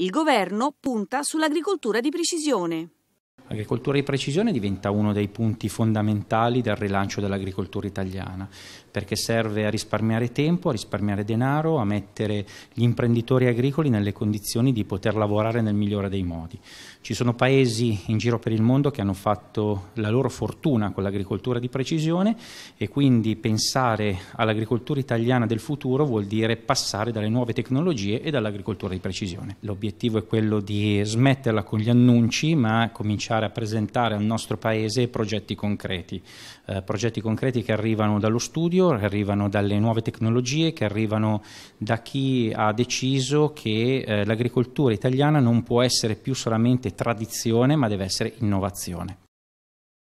Il governo punta sull'agricoltura di precisione. L'agricoltura di precisione diventa uno dei punti fondamentali del rilancio dell'agricoltura italiana, perché serve a risparmiare tempo, a risparmiare denaro, a mettere gli imprenditori agricoli nelle condizioni di poter lavorare nel migliore dei modi. Ci sono paesi in giro per il mondo che hanno fatto la loro fortuna con l'agricoltura di precisione e quindi pensare all'agricoltura italiana del futuro vuol dire passare dalle nuove tecnologie e dall'agricoltura di precisione. L'obiettivo è quello di smetterla con gli annunci, ma cominciare andare a presentare al nostro Paese progetti concreti, eh, progetti concreti che arrivano dallo studio, che arrivano dalle nuove tecnologie, che arrivano da chi ha deciso che eh, l'agricoltura italiana non può essere più solamente tradizione ma deve essere innovazione.